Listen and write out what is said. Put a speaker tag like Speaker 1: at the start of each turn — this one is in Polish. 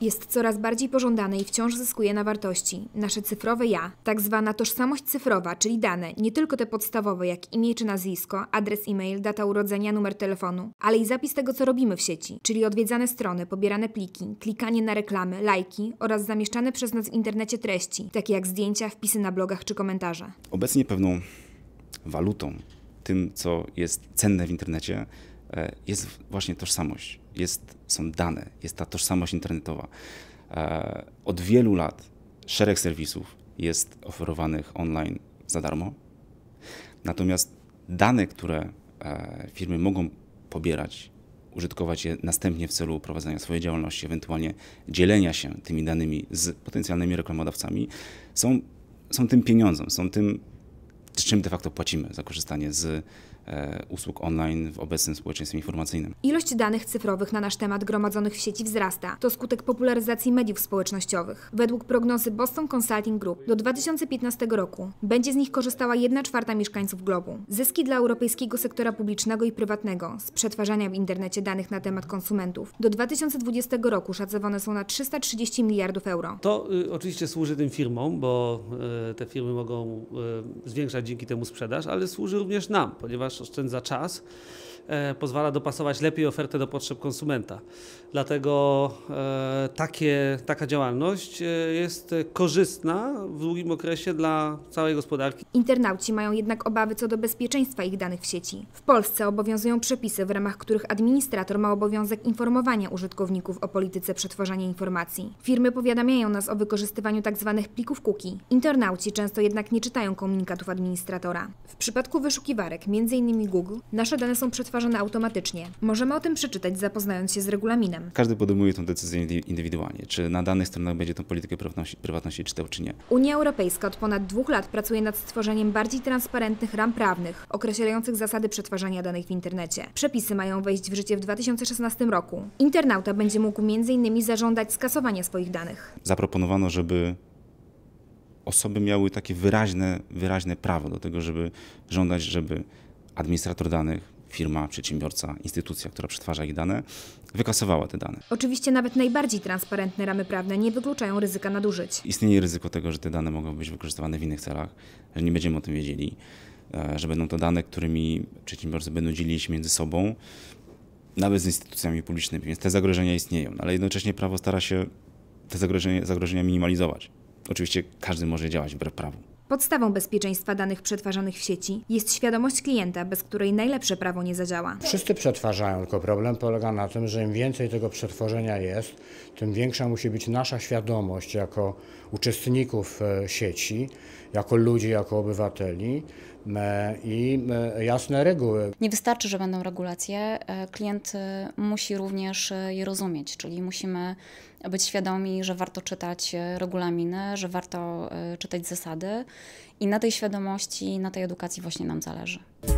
Speaker 1: jest coraz bardziej pożądane i wciąż zyskuje na wartości. Nasze cyfrowe ja, tak zwana tożsamość cyfrowa, czyli dane, nie tylko te podstawowe jak imię czy nazwisko, adres e-mail, data urodzenia, numer telefonu, ale i zapis tego, co robimy w sieci, czyli odwiedzane strony, pobierane pliki, klikanie na reklamy, lajki oraz zamieszczane przez nas w internecie treści, takie jak zdjęcia, wpisy na blogach czy komentarze.
Speaker 2: Obecnie pewną walutą, tym co jest cenne w internecie, e, jest właśnie tożsamość jest, są dane, jest ta tożsamość internetowa. E, od wielu lat szereg serwisów jest oferowanych online za darmo. Natomiast dane, które e, firmy mogą pobierać, użytkować je następnie w celu prowadzenia swojej działalności, ewentualnie dzielenia się tymi danymi z potencjalnymi reklamodawcami, są, są tym pieniądzem, są tym, z czym de facto płacimy za korzystanie z E, usług online w obecnym społeczeństwie informacyjnym.
Speaker 1: Ilość danych cyfrowych na nasz temat gromadzonych w sieci wzrasta. To skutek popularyzacji mediów społecznościowych. Według prognozy Boston Consulting Group do 2015 roku będzie z nich korzystała 1 czwarta mieszkańców globu. Zyski dla europejskiego sektora publicznego i prywatnego z przetwarzania w internecie danych na temat konsumentów do 2020 roku szacowane są na 330 miliardów euro.
Speaker 2: To y, oczywiście służy tym firmom, bo y, te firmy mogą y, zwiększać dzięki temu sprzedaż, ale służy również nam, ponieważ oszczędza czas. E, pozwala dopasować lepiej ofertę do potrzeb konsumenta. Dlatego e, takie, taka działalność e, jest korzystna w długim okresie dla całej gospodarki.
Speaker 1: Internauci mają jednak obawy co do bezpieczeństwa ich danych w sieci. W Polsce obowiązują przepisy, w ramach których administrator ma obowiązek informowania użytkowników o polityce przetwarzania informacji. Firmy powiadamiają nas o wykorzystywaniu tzw. Tak plików cookie. Internauci często jednak nie czytają komunikatów administratora. W przypadku wyszukiwarek, m.in. Google, nasze dane są przetwarzane przetwarzane automatycznie. Możemy o tym przeczytać zapoznając się z regulaminem.
Speaker 2: Każdy podejmuje tę decyzję indywidualnie, czy na danych stronach będzie tą politykę prywatności, prywatności czytał, czy nie.
Speaker 1: Unia Europejska od ponad dwóch lat pracuje nad stworzeniem bardziej transparentnych ram prawnych, określających zasady przetwarzania danych w internecie. Przepisy mają wejść w życie w 2016 roku. Internauta będzie mógł m.in. zażądać skasowania swoich danych.
Speaker 2: Zaproponowano, żeby osoby miały takie wyraźne, wyraźne prawo do tego, żeby żądać, żeby administrator danych, firma, przedsiębiorca, instytucja, która przetwarza ich dane, wykasowała te dane.
Speaker 1: Oczywiście nawet najbardziej transparentne ramy prawne nie wykluczają ryzyka nadużyć.
Speaker 2: Istnieje ryzyko tego, że te dane mogą być wykorzystywane w innych celach, że nie będziemy o tym wiedzieli, e, że będą to dane, którymi przedsiębiorcy będą dzielili się między sobą, nawet z instytucjami publicznymi, więc te zagrożenia istnieją, no ale jednocześnie prawo stara się te zagrożenia, zagrożenia minimalizować. Oczywiście każdy może działać wbrew prawu.
Speaker 1: Podstawą bezpieczeństwa danych przetwarzanych w sieci jest świadomość klienta, bez której najlepsze prawo nie zadziała. Wszyscy przetwarzają, tylko problem polega na tym, że im więcej tego przetworzenia jest, tym większa musi być nasza świadomość jako uczestników e, sieci, jako ludzi, jako obywateli, E, i e, jasne reguły. Nie wystarczy, że będą regulacje, e, klient musi również je rozumieć, czyli musimy być świadomi, że warto czytać regulaminy, że warto czytać zasady i na tej świadomości, na tej edukacji właśnie nam zależy.